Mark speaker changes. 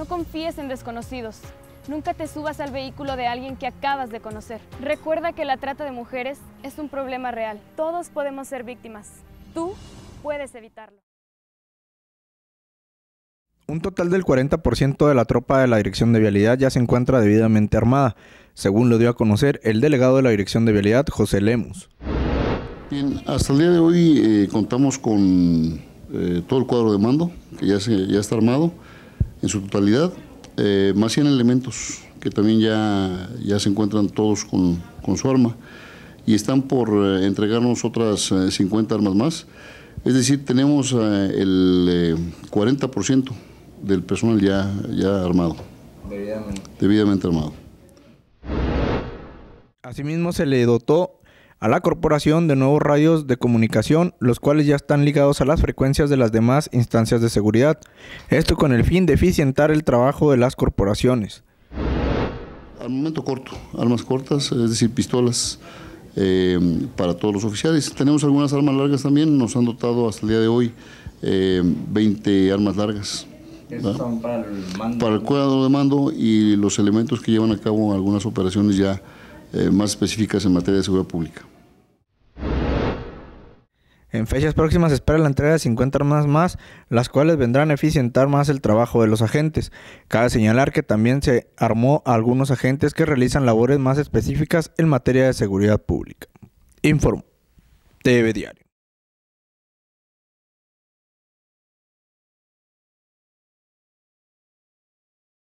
Speaker 1: No confíes en desconocidos. Nunca te subas al vehículo de alguien que acabas de conocer. Recuerda que la trata de mujeres es un problema real. Todos podemos ser víctimas. Tú puedes evitarlo. Un total del 40% de la tropa de la Dirección de Vialidad ya se encuentra debidamente armada, según lo dio a conocer el delegado de la Dirección de Vialidad, José Lemus.
Speaker 2: hasta el día de hoy eh, contamos con eh, todo el cuadro de mando, que ya está armado en su totalidad, eh, más 100 elementos que también ya, ya se encuentran todos con, su arma y están por eh, entregarnos otras 50 eh, armas más. Es decir, tenemos el 40% del personal ya, ya armado, debidamente, debidamente armado.
Speaker 1: Asimismo, se le dotó a la corporación de nuevos radios de comunicación, los cuales ya están ligados a las frecuencias de las demás instancias de seguridad. Esto con el fin de eficientar el trabajo de las corporaciones. momento corto, armas cortas, es decir, pistolas
Speaker 2: eh, para todos los oficiales. Tenemos algunas armas largas también, nos han dotado hasta el día de hoy 20 eh, armas largas.
Speaker 1: son para el mando? Para el
Speaker 2: cuadro de mando y los elementos que llevan a cabo algunas operaciones ya eh, más específicas en materia de seguridad pública.
Speaker 1: En fechas próximas espera la entrega de 50 armas más, las cuales vendrán a eficientar más el trabajo de los agentes. Cabe señalar que también se armó a algunos agentes que realizan labores más específicas en materia de seguridad pública. Informo. TV Diario.